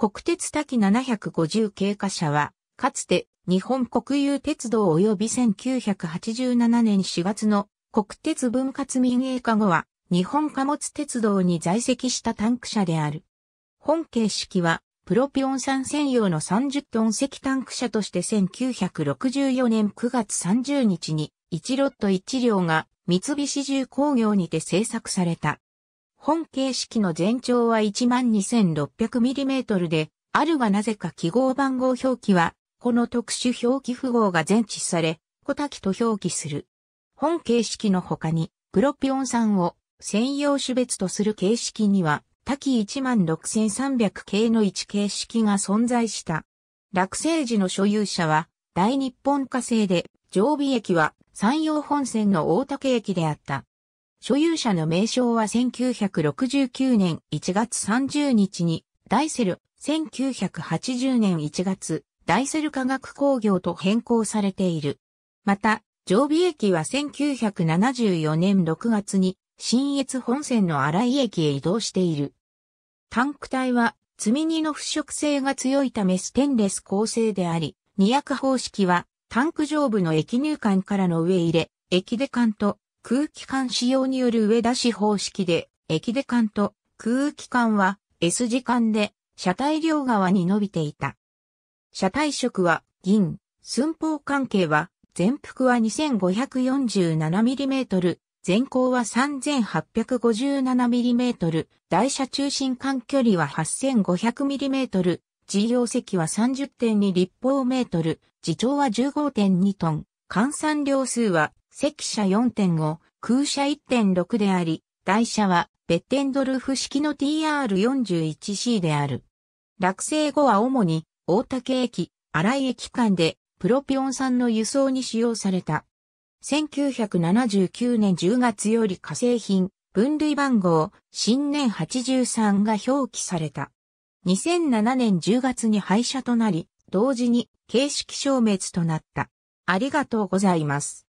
国鉄滝750経過車は、かつて日本国有鉄道及び1987年4月の国鉄分割民営化後は、日本貨物鉄道に在籍したタンク車である。本形式は、プロピオン酸専用の30トン石タンク車として1964年9月30日に1ロット1両が三菱重工業にて製作された。本形式の全長は 12,600mm で、あるがなぜか記号番号表記は、この特殊表記符号が全置され、小滝と表記する。本形式の他に、グロピオンんを専用種別とする形式には、滝16300系の1形式が存在した。落成時の所有者は、大日本火星で、常備駅は山陽本線の大竹駅であった。所有者の名称は1969年1月30日にダイセル、1980年1月、ダイセル化学工業と変更されている。また、常備駅は1974年6月に新越本線の荒井駅へ移動している。タンク体は積み荷の腐食性が強いためステンレス構成であり、二役方式はタンク上部の液入管からの上入れ、液出管と空気管使用による上出し方式で、駅で管と空気管は S 字間で車体両側に伸びていた。車体色は銀、寸法関係は全幅は 2547mm、全高は 3857mm、台車中心間距離は 8500mm、事業席は30.2立方メートル、自重は15.2トン、換算量数は積車4.5、空車1.6であり、台車はベッテンドルフ式の TR41C である。落成後は主に大竹駅、荒井駅間でプロピオン産の輸送に使用された。1979年10月より化成品、分類番号、新年83が表記された。2007年10月に廃車となり、同時に形式消滅となった。ありがとうございます。